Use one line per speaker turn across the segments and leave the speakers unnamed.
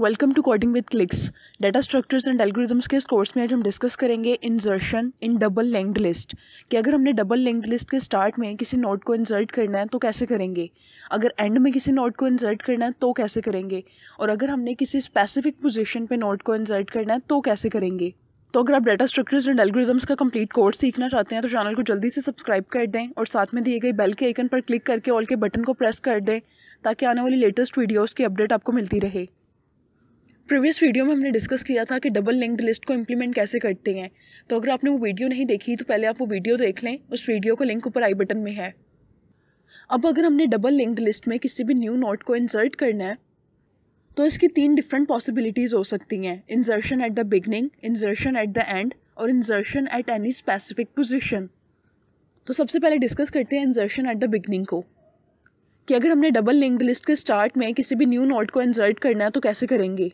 welcome to coding with clicks data structures and algorithms के इस course में आज हम डिस्कस करेंगे insertion in double linked list कि अगर हमने डबल लिंक्ड लिस्ट के स्टार्ट में किसी नोट को इंजर्ट करना है तो कैसे करेंगे अगर एंड में किसी नोट को इंजर्ट करना है तो कैसे करेंगे और अगर हमने किसी स्पेसिफिक पोजिशन पर नोट को इंजर्ट करना है तो कैसे करेंगे तो अगर आप डाटा स्ट्रक्चर्स एंड एल्गोरिदम्स का कंप्लीट कोर्स सीखना चाहते हैं तो चैनल को जल्दी से सब्सक्राइब कर दें और साथ में दिए गए बेल के आइकन पर क्लिक करके ऑल के बटन को प्रेस कर दें ताकि आने वाली लेटेस्ट वीडियोज़ की अपडेट आपको मिलती रहे प्रीवियस वीडियो में हमने डिस्कस किया था कि डबल लिंक्ड लिस्ट को इम्प्लीमेंट कैसे करते हैं तो अगर आपने वो वीडियो नहीं देखी तो पहले आप वो वीडियो देख लें उस वीडियो का लिंक ऊपर आई बटन में है अब अगर हमने डबल लिंक्ड लिस्ट में किसी भी न्यू नोट को इंसर्ट करना है तो इसकी तीन डिफरेंट पॉसिबिलिटीज़ हो सकती हैं insertion at the beginning insertion at the end और insertion at any specific position तो सबसे पहले डिस्कस करते हैं इंजर्शन एट द बिगनिंग को कि अगर हमने डबल लिंक्ड लिस्ट के स्टार्ट में किसी भी न्यू नोट को इंसर्ट करना है तो कैसे करेंगे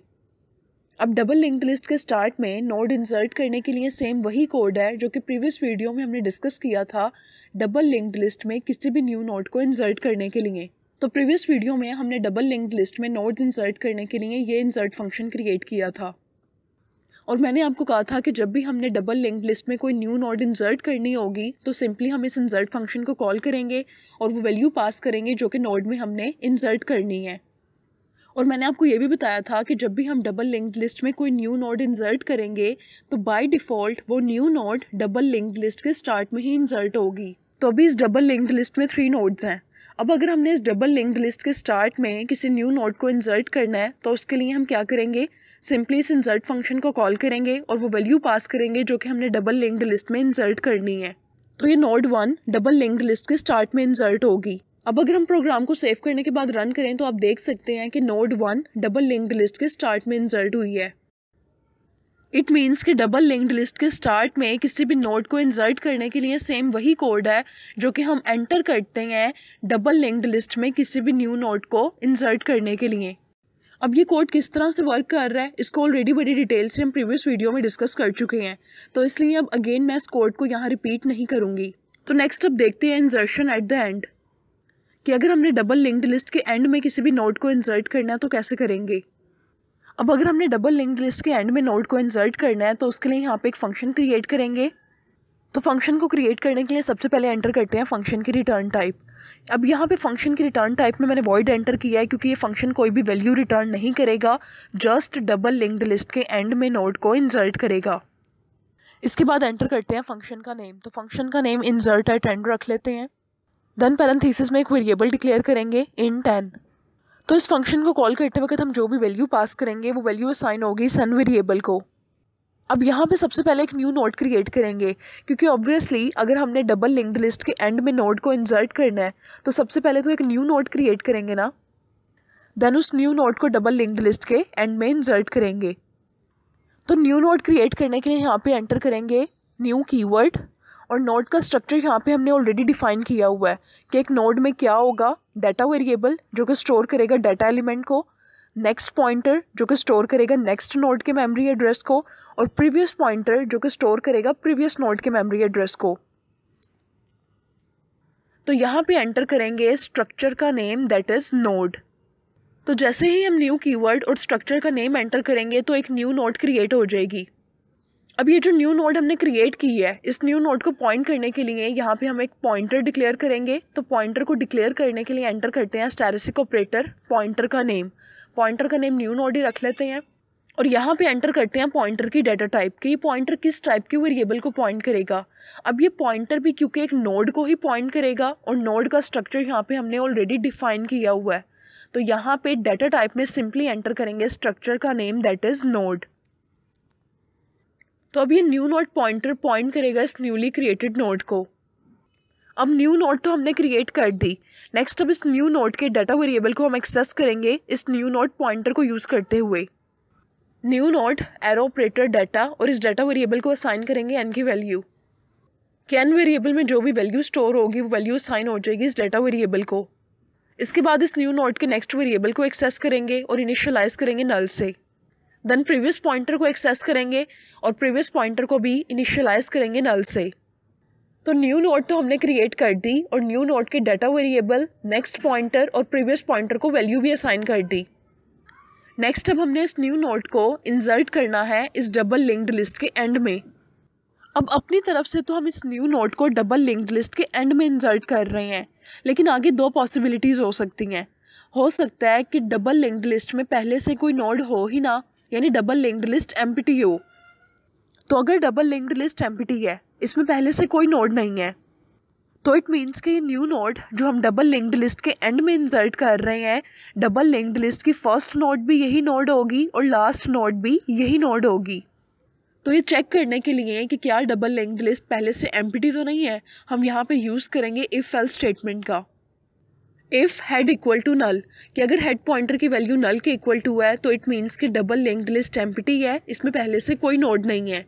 अब डबल लिंक लिस्ट के स्टार्ट में नोड इंसर्ट करने के लिए सेम वही कोड है जो कि प्रीवियस वीडियो में हमने डिस्कस किया था डबल लिंक्ड लिस्ट में किसी भी न्यू नोड को इंसर्ट करने के लिए तो प्रीवियस वीडियो में हमने डबल लिंक्ड लिस्ट में नोड्स इंसर्ट करने के लिए ये इंसर्ट फंक्शन क्रिएट किया था और मैंने आपको कहा था कि जब भी हमने डबल लिंक्ड लिस्ट में कोई न्यू नोड इंसर्ट करनी होगी तो सिंपली हम इस इंसर्ट फंक्शन को कॉल करेंगे और वो वैल्यू पास करेंगे जो कि नोड में हमने इंसर्ट करनी है और मैंने आपको ये भी बताया था कि जब भी हम डबल लिंक्ड लिस्ट में कोई न्यू नोड इंजर्ट करेंगे तो बाय डिफ़ॉल्ट वो new node double linked list के स्टार्ट में ही इंजर्ट होगी तो अभी इस डबल लिंक्ड लिस्ट में थ्री नोड्स हैं अब अगर हमने इस डबल लिंक्ड लिस्ट के स्टार्ट में किसी न्यू नोड को इंजर्ट करना है तो उसके लिए हम क्या करेंगे सिंपली इस इंजर्ट फंक्शन को कॉल करेंगे और वो वैल्यू पास करेंगे जो कि हमने डबल लिंक्ड लिस्ट में इंजर्ट करनी है तो ये node one double linked list के स्टार्ट में इंजर्ट होगी अब अगर हम प्रोग्राम को सेव करने के बाद रन करें तो आप देख सकते हैं कि node one double linked list के स्टार्ट में इंसर्ट हुई है इट मीन्स कि डबल लिंक्ड लिस्ट के स्टार्ट में किसी भी नोड को इंजर्ट करने के लिए सेम वही कोड है जो कि हम एंटर करते हैं डबल लिंक्ड लिस्ट में किसी भी न्यू नोड को इंजर्ट करने के लिए अब ये कोड किस तरह से वर्क कर रहा है इसको ऑलरेडी बड़ी डिटेल से हम प्रीवियस वीडियो में डिस्कस कर चुके हैं तो इसलिए अब अगेन मैं इस कोड को यहाँ रिपीट नहीं करूँगी तो नेक्स्ट अब देखते हैं इंजर्शन एट द एंड कि अगर हमने डबल लिंक्ड लिस्ट के एंड में किसी भी नोट को इंसर्ट करना है तो कैसे करेंगे अब अगर हमने डबल लिंक्ड लिस्ट के एंड में नोट को इंसर्ट करना है तो उसके लिए यहाँ पे एक फंक्शन क्रिएट करेंगे तो फंक्शन को क्रिएट करने के लिए सबसे पहले एंटर करते हैं फंक्शन की रिटर्न टाइप अब यहाँ पे फंक्शन की रिटर्न टाइप में मैंने वॉइड एंटर किया है क्योंकि ये फंक्शन कोई भी वैल्यू रिटर्न नहीं करेगा जस्ट डबल लिंक्ड लिस्ट के एंड में नोट को इंसर्ट करेगा इसके बाद एंटर करते हैं फंक्शन का नेम तो फंक्शन का नेम इंसर्ट एट एंड रख लेते हैं देन पैरेंथीसिस में एक वेरिएबल डिक्लेयर करेंगे इन टेन तो इस फंक्शन को कॉल करते वक्त हम जो भी वैल्यू पास करेंगे वो वैल्यू असाइन होगी सन वेरिएबल को अब यहाँ पे सबसे पहले एक न्यू नोड क्रिएट करेंगे क्योंकि ऑब्वियसली अगर हमने डबल लिंक्ड लिस्ट के एंड में नोड को इंसर्ट करना है तो सबसे पहले तो एक न्यू नोड क्रिएट करेंगे ना देन उस न्यू नोड को डबल लिंक्ड लिस्ट के एंड में इंसर्ट करेंगे तो न्यू नोड क्रिएट करने के लिए यहाँ पे एंटर करेंगे न्यू कीवर्ड और नोड का स्ट्रक्चर यहाँ पे हमने ऑलरेडी डिफाइन किया हुआ है कि एक नोड में क्या होगा डाटा वेरिएबल जो कि स्टोर करेगा डाटा एलिमेंट को नेक्स्ट पॉइंटर जो कि स्टोर करेगा नेक्स्ट नोड के मेमोरी एड्रेस को और प्रीवियस पॉइंटर जो कि स्टोर करेगा प्रीवियस नोड के मेमोरी एड्रेस को तो यहाँ पे एंटर करेंगे स्ट्रक्चर का नेम दैट इज़ नोड तो जैसे ही हम न्यू कीवर्ड और स्ट्रक्चर का नेम एंटर करेंगे तो एक न्यू नोट क्रिएट हो जाएगी अब ये जो न्यू नोड हमने क्रिएट की है इस न्यू नोड को पॉइंट करने के लिए यहाँ पे हम एक पॉइंटर डिक्लेयर करेंगे तो पॉइंटर को डिक्लेयर करने के लिए एंटर करते हैं स्टेरिसिक ऑपरेटर पॉइंटर का नेम पॉइंटर का नेम न्यू नोड ही रख लेते हैं और यहाँ पे एंटर करते हैं पॉइंटर की डेटा टाइप कि ये पॉइंटर किस टाइप के वेरिएबल को पॉइंट करेगा अब ये पॉइंटर भी क्योंकि एक नोड को ही पॉइंट करेगा और नोड का स्ट्रक्चर यहाँ पे हमने ऑलरेडी डिफाइन किया हुआ है तो यहाँ पे डेटा टाइप में सिंपली एंटर करेंगे स्ट्रक्चर का नेम दैट इज़ नोड तो अब ये न्यू नोट पॉइंटर पॉइंट करेगा इस न्यूली क्रिएटेड नोट को अब न्यू नोट तो हमने क्रिएट कर दी नेक्स्ट अब इस न्यू नोट के डाटा वेरिएबल को हम एक्सेस करेंगे इस न्यू नोट पॉइंटर को यूज़ करते हुए new node arrow operator data और इस डाटा वेरिएबल को असाइन करेंगे एन की वैल्यू कैन वेरिएबल में जो भी वैल्यू स्टोर होगी वो वैल्यू असाइन हो जाएगी इस डाटा वेरिएबल को इसके बाद इस न्यू नोट के नेक्स्ट वेरिएबल को एक्सेस करेंगे और इनिशियलाइज करेंगे नल से देन प्रीवियस पॉइंटर को एक्सेस करेंगे और प्रीवियस पॉइंटर को भी इनिशियलाइज करेंगे नल से तो न्यू नोट तो हमने क्रिएट कर दी और न्यू नोट के डाटा वेरिएबल नेक्स्ट पॉइंटर और प्रीवियस पॉइंटर को वैल्यू भी असाइन कर दी नेक्स्ट अब हमने इस न्यू नोट को इंसर्ट करना है इस डबल लिंक्ड लिस्ट के एंड में अब अपनी तरफ से तो हम इस न्यू नोट को डबल लिंक्ड लिस्ट के एंड में इंसर्ट कर रहे हैं लेकिन आगे दो पॉसिबिलिटीज़ हो सकती हैं हो सकता है कि डबल लिंक्ड लिस्ट में पहले से कोई नोड हो ही ना यानी डबल लिंक्ड लिस्ट एम तो अगर डबल लिंक्ड लिस्ट एम है इसमें पहले से कोई नोड नहीं है तो इट मीन्स कि ये न्यू नोड जो हम डबल लिंक्ड लिस्ट के एंड में इंसर्ट कर रहे हैं डबल लिंक्ड लिस्ट की फर्स्ट नोड भी यही नोड होगी और लास्ट नोड भी यही नोड होगी तो ये चेक करने के लिए कि क्या डबल लिंक्ड लिस्ट पहले से एम तो नहीं है हम यहाँ पे यूज़ करेंगे इफ़ एल स्टेटमेंट का if head equal to null कि अगर हेड पॉइंटर की वैल्यू नल के इक्वल टू है तो इट मीन्स कि डबल लिंक्ड लिस्ट एम्पटी है इसमें पहले से कोई नोड नहीं है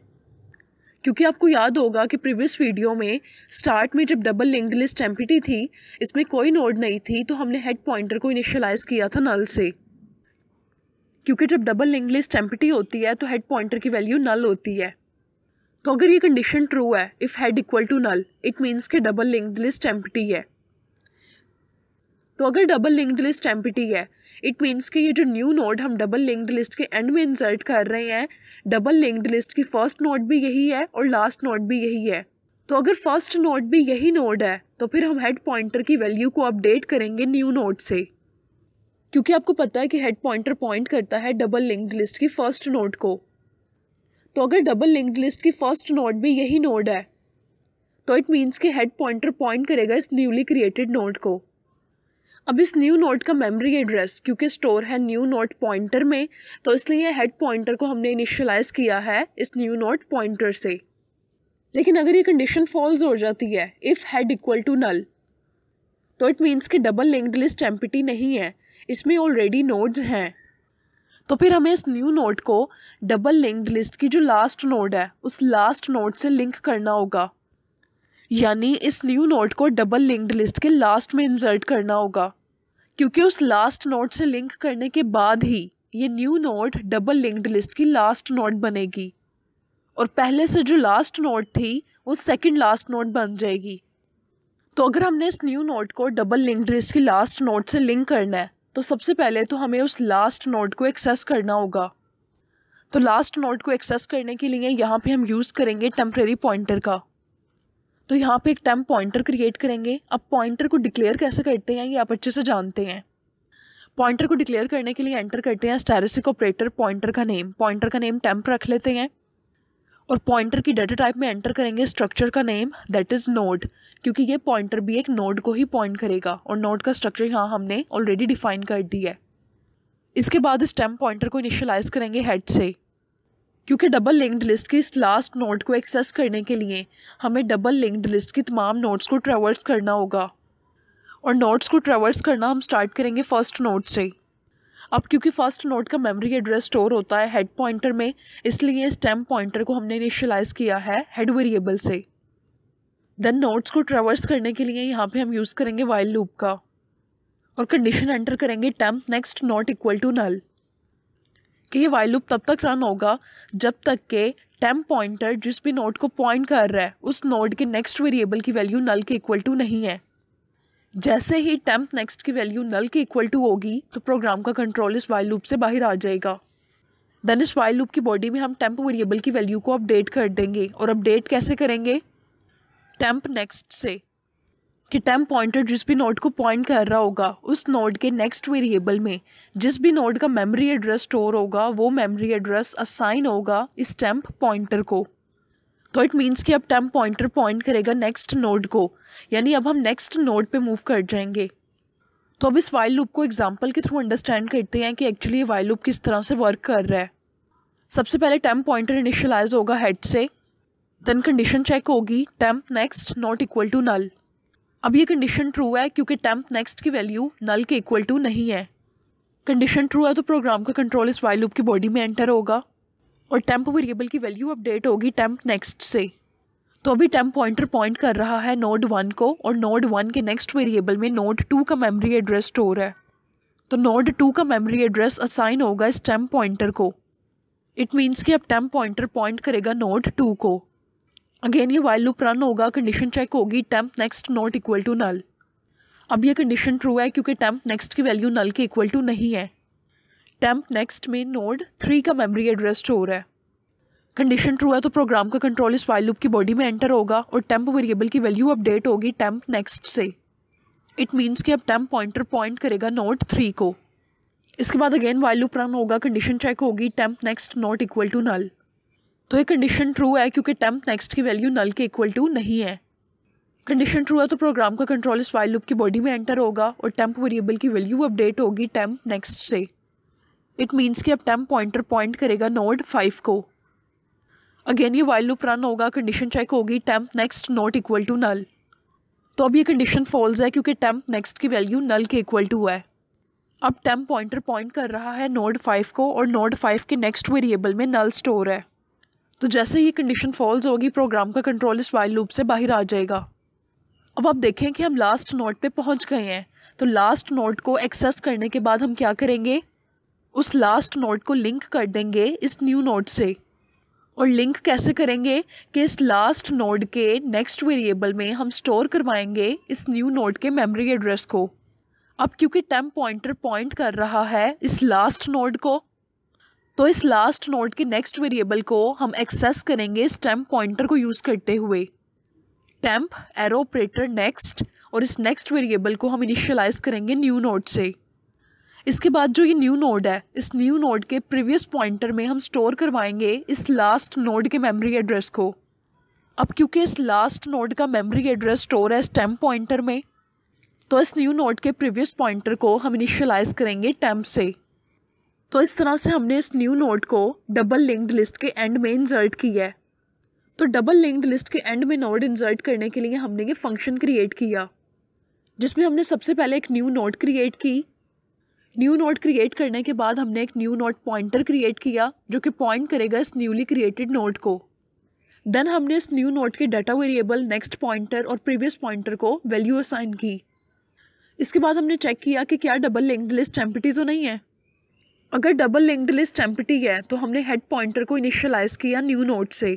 क्योंकि आपको याद होगा कि प्रीवियस वीडियो में स्टार्ट में जब डबल लिंक्ड लिस्ट एम्पटी थी इसमें कोई नोड नहीं थी तो हमने हेड पॉइंटर को इनिशलाइज किया था नल से क्योंकि जब डबल लिंक्ड लिस्ट एम्पटी होती है तो हेड पॉइंटर की वैल्यू नल होती है तो अगर ये कंडीशन ट्रू है if head equal to null it means कि डबल लिंक्ड लिस्ट एम्पटी है तो अगर डबल लिंक्ड लिस्ट एम है इट मीन्स कि ये जो न्यू नोड हम डबल लिंक्ड लिस्ट के एंड में इंसर्ट कर रहे हैं डबल लिंक्ड लिस्ट की फर्स्ट नोड भी यही है और लास्ट नोड भी यही है तो अगर फर्स्ट नोड भी यही नोड है तो फिर हम हेड पॉइंटर की वैल्यू को अपडेट करेंगे न्यू नोड से क्योंकि आपको पता है कि हेड पॉइंटर पॉइंट करता है डबल लिंक्ड लिस्ट की फर्स्ट नोड को तो अगर डबल लिंक्ड लिस्ट की फर्स्ट नोड भी यही नोड है तो इट मीन्स कि हेड पॉइंटर पॉइंट करेगा इस न्यूली क्रिएटेड नोड को अब इस न्यू नोट का मेमोरी एड्रेस क्योंकि स्टोर है न्यू नोट पॉइंटर में तो इसलिए हेड पॉइंटर को हमने इनिशियलाइज़ किया है इस न्यू नोट पॉइंटर से लेकिन अगर ये कंडीशन फॉल्स हो जाती है if head equal to null तो इट मीन्स कि डबल लिंक्ड लिस्ट एम्पिटी नहीं है इसमें ऑलरेडी नोड्स हैं तो फिर हमें इस न्यू नोट को डबल लिंक्ड लिस्ट की जो लास्ट नोड है उस लास्ट नोड से लिंक करना होगा यानी इस न्यू नोट को डबल लिंक्ड लिस्ट के लास्ट में इंसर्ट करना होगा क्योंकि उस लास्ट नोट से लिंक करने के बाद ही ये new node double linked list की लास्ट नोट बनेगी और पहले से जो लास्ट नोट थी वो सेकंड लास्ट नोट बन जाएगी तो अगर हमने इस न्यू नोट को डबल लिंक्ड लिस्ट की लास्ट नोट से लिंक करना है तो सबसे पहले तो हमें उस लास्ट नोट को एक्सेस करना होगा तो लास्ट नोट को एक्सेस करने के लिए यहाँ पे हम यूज़ करेंगे टेम्प्रेरी पॉइंटर का तो यहाँ पे एक टर्म पॉइंटर क्रिएट करेंगे अब पॉइंटर को डिक्लेयर कैसे करते हैं ये आप अच्छे से जानते हैं पॉइंटर को डिक्लेयर करने के लिए एंटर करते हैं स्टेरिसिक ऑपरेटर पॉइंटर का नेम पॉइंटर का नेम टेम्प रख लेते हैं और पॉइंटर की डेटा टाइप में एंटर करेंगे स्ट्रक्चर का नेम दैट इज़ नोड क्योंकि ये पॉइंटर भी एक नोड को ही पॉइंट करेगा और नोड का स्ट्रक्चर यहाँ हमने ऑलरेडी डिफाइन कर दिया है इसके बाद इस टेम्प पॉइंटर को इनिशलाइज करेंगे हेड से क्योंकि डबल लिंक्ड लिस्ट की इस लास्ट नोट को एक्सेस करने के लिए हमें डबल लिंक्ड लिस्ट की तमाम नोट्स को ट्रेवर्स करना होगा और नोट्स को ट्रेवर्स करना हम स्टार्ट करेंगे फ़र्स्ट नोट से अब क्योंकि फ़र्स्ट नोट का मेमोरी एड्रेस स्टोर होता है हेड पॉइंटर में इसलिए स्टेम पॉइंटर को हमने इनिशलाइज़ किया है हेड वेरिएबल से देन नोट्स को ट्रेवर्स करने के लिए यहाँ पे हम यूज़ करेंगे वाइल लूप का और कंडीशन एंटर करेंगे temp next not equal to null कि ये वाइल लूप तब तक रन होगा जब तक के टेम पॉइंटर जिस भी नोड को पॉइंट कर रहा है उस नोड के नेक्स्ट वेरिएबल की वैल्यू नल के इक्वल टू नहीं है जैसे ही टेम्प नेक्स्ट की वैल्यू नल के इक्वल टू होगी तो प्रोग्राम का कंट्रोल इस वाइल लूप से बाहर आ जाएगा देन इस वाइल लूप की बॉडी में हम टेम्प वेरिएबल की वैल्यू को अपडेट कर देंगे और अपडेट कैसे करेंगे टेम्प नेक्स्ट से कि टेम पॉइंटर जिस भी नोड को पॉइंट कर रहा होगा उस नोड के नेक्स्ट वेरिएबल में जिस भी नोड का मेमोरी एड्रेस स्टोर होगा वो मेमोरी एड्रेस असाइन होगा इस टेम्प पॉइंटर को तो इट मीन्स कि अब टेम्प पॉइंटर पॉइंट करेगा नेक्स्ट नोड को यानी अब हम नेक्स्ट नोड पे मूव कर जाएंगे तो अब इस वाइल लूप को एग्जाम्पल के थ्रू अंडरस्टैंड करते हैं कि एक्चुअली ये वाइल लूप किस तरह से वर्क कर रहा है सबसे पहले टेम्प पॉइंटर इनिशलाइज होगा हेड से देन कंडीशन चेक होगी temp next not equal to null अब ये कंडीशन ट्रू है क्योंकि टेम्प नेक्स्ट की वैल्यू नल के इक्वल टू नहीं है कंडीशन ट्रू है तो प्रोग्राम का कंट्रोल इस वाई लूप की बॉडी में एंटर होगा और टेम्प वेरिएबल की वैल्यू अपडेट होगी टेम्प नेक्स्ट से तो अभी टेम्प पॉइंटर पॉइंट कर रहा है नोड वन को और नोड वन के नेक्स्ट वेरिएबल में नोड टू का मेमोरी एड्रेस स्टोर है तो नोड टू का मेमोरी एड्रेस असाइन होगा इस टेम्प पॉइंटर को इट मीन्स कि अब टेम्प पॉइंटर पॉइंट करेगा नोड टू को अगेन ये वाइल लूप रन होगा कंडीशन चेक होगी temp next not equal to null अब ये कंडीशन ट्रू है क्योंकि टेम्प नेक्स्ट की वैल्यू नल के इक्वल टू नहीं है टेम्प नेक्स्ट में नोड थ्री का मेमोरी एड्रेस स्टोर है कंडीशन ट्रू है तो प्रोग्राम का कंट्रोल इस वाइल लूप की बॉडी में एंटर होगा और टेम्प वेरिएबल की वैल्यू अपडेट होगी टेम्प नेक्स्ट से इट मीन्स कि अब टेम्प पॉइंटर पॉइंट करेगा नोट थ्री को इसके बाद अगेन वाइल लूप रन होगा कंडीशन चेक होगी temp next not equal to null तो ये कंडीशन ट्रू है क्योंकि टेम्प नेक्स्ट की वैल्यू नल के इक्वल टू नहीं है कंडीशन ट्रू है तो प्रोग्राम का कंट्रोल इस वाइल लूप की बॉडी में एंटर होगा और टेम्प वेरिएबल की वैल्यू अपडेट होगी टेम्प नेक्स्ट से इट मीन्स कि अब टेम्प पॉइंटर पॉइंट करेगा नोड फाइव को अगेन ये वाइल लूप रन होगा कंडीशन चेक होगी temp next not equal to null तो अब ये कंडीशन फॉल्स है क्योंकि टेम्प नेक्स्ट की वैल्यू नल के इक्वल टू है अब टेम्प पॉइंटर पॉइंट कर रहा है नोड फाइव को और नोड फाइव के नेक्स्ट वेरिएबल में नल स्टोर है तो जैसे ये कंडीशन फॉल्स होगी प्रोग्राम का कंट्रोल इस वाइल लूप से बाहर आ जाएगा अब आप देखें कि हम लास्ट नोट पे पहुंच गए हैं तो लास्ट नोट को एक्सेस करने के बाद हम क्या करेंगे उस लास्ट नोट को लिंक कर देंगे इस न्यू नोट से और लिंक कैसे करेंगे कि इस लास्ट नोट के नेक्स्ट वेरिएबल में हम स्टोर करवाएंगे इस न्यू नोट के मेमोरी एड्रेस को अब क्योंकि टेम पॉइंटर पॉइंट point कर रहा है इस लास्ट नोट को तो इस लास्ट नोट के नेक्स्ट वेरिएबल को हम एक्सेस करेंगे टेम्प पॉइंटर को यूज़ करते हुए टेम्प एरो ऑपरेटर नेक्स्ट और इस नेक्स्ट वेरिएबल को हम इनिशियलाइज करेंगे न्यू नोट से इसके बाद जो ये न्यू नोड है इस न्यू नोड के प्रीवियस पॉइंटर में हम स्टोर करवाएंगे इस लास्ट नोड के मेमोरी एड्रेस को अब क्योंकि इस लास्ट नोड का मेमोरी एड्रेस स्टोर है टेम्प पॉइंटर में तो इस न्यू नोड के प्रीवियस पॉइंटर को हम इनिशियलाइज करेंगे टेम्प से तो इस तरह से हमने इस न्यू नोट को डबल लिंक्ड लिस्ट के एंड में इंजर्ट किया है तो डबल लिंक्ड लिस्ट के एंड में नोट इंजर्ट करने के लिए हमने ये फंक्शन क्रिएट किया जिसमें हमने सबसे पहले एक न्यू नोट क्रिएट की न्यू नोट क्रिएट करने के बाद हमने एक न्यू नोट पॉइंटर क्रिएट किया जो कि पॉइंट करेगा इस न्यूली क्रिएटेड नोट को देन हमने इस न्यू नोट के डाटा वेरिएबल नेक्स्ट पॉइंटर और प्रीवियस पॉइंटर को वैल्यू असाइन की इसके बाद हमने चेक किया कि क्या डबल लिंक्ड लिस्ट एम्प्टी तो नहीं है अगर डबल लिंक्ड लिस्ट एम्पटी है तो हमने हेड पॉइंटर को इनिशियलाइज़ किया न्यू नोड से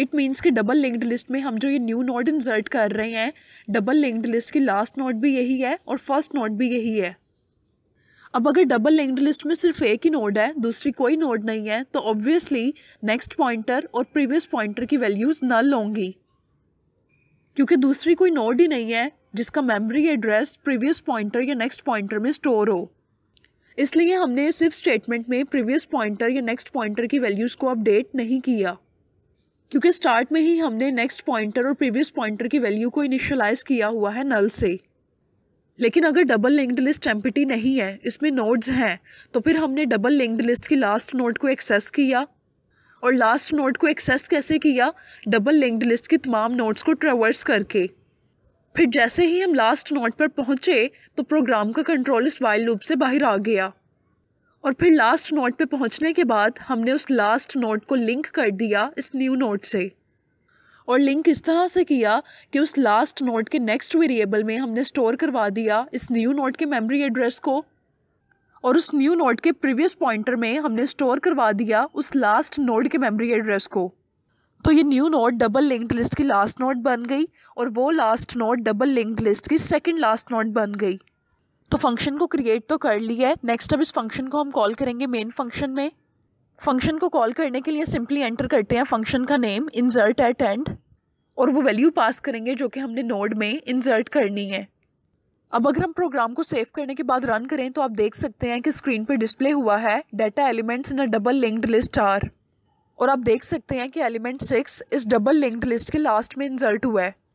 इट मीन्स कि डबल लिंक्ड लिस्ट में हम जो ये न्यू नोड इंसर्ट कर रहे हैं डबल लिंक्ड लिस्ट की लास्ट नोड भी यही है और फर्स्ट नोड भी यही है अब अगर डबल लिंक्ड लिस्ट में सिर्फ एक ही नोड है दूसरी कोई नोड नहीं है तो ऑब्वियसली नेक्स्ट पॉइंटर और प्रीवियस पॉइंटर की वैल्यूज़ नल होंगी क्योंकि दूसरी कोई नोड ही नहीं है जिसका मेमोरी एड्रेस प्रीवियस पॉइंटर या नेक्स्ट पॉइंटर में स्टोर हो इसलिए हमने सिर्फ स्टेटमेंट में प्रीवियस पॉइंटर या नेक्स्ट पॉइंटर की वैल्यूज़ को अपडेट नहीं किया क्योंकि स्टार्ट में ही हमने नेक्स्ट पॉइंटर और प्रीवियस पॉइंटर की वैल्यू को इनिशलाइज किया हुआ है नल से लेकिन अगर डबल लिंक्ड लिस्ट एम्पिटी नहीं है इसमें नोड्स हैं तो फिर हमने डबल लिंक्ड लिस्ट की लास्ट नोड को एक्सेस किया और लास्ट नोड को एक्सेस कैसे किया डबल लिंक्ड लिस्ट की तमाम नोट्स को ट्रेवर्स करके फिर जैसे ही हम लास्ट नोट पर पहुँचे तो प्रोग्राम का कंट्रोल इस वाइल लूप से बाहर आ गया और फिर लास्ट नोट पर पहुंचने के बाद हमने उस लास्ट नोट को लिंक कर दिया इस न्यू नोट से और लिंक इस तरह से किया कि उस लास्ट नोट के नेक्स्ट वेरिएबल में हमने स्टोर करवा दिया इस न्यू नोट के मेमोरी एड्रेस को और उस न्यू नोट के प्रीवियस पॉइंटर में हमने स्टोर करवा दिया उस लास्ट नोट के मेमोरी एड्रेस को तो ये new node double linked list की लास्ट नोट बन गई और वो last node double linked list की सेकंड लास्ट नोट बन गई तो फंक्शन को क्रिएट तो कर लिया है नेक्स्ट अब इस फंक्शन को हम कॉल करेंगे मेन फंक्शन में फंक्शन को कॉल करने के लिए सिंपली एंटर करते हैं फंक्शन का नेम इंजर्ट एट एंड और वो वैल्यू पास करेंगे जो कि हमने नोड में इंजर्ट करनी है अब अगर हम प्रोग्राम को सेव करने के बाद रन करें तो आप देख सकते हैं कि स्क्रीन पर डिस्प्ले हुआ है data elements in a double linked list are और आप देख सकते हैं कि एलिमेंट सिक्स इस डबल लिंक्ड लिस्ट के लास्ट में इंजल्ट हुआ है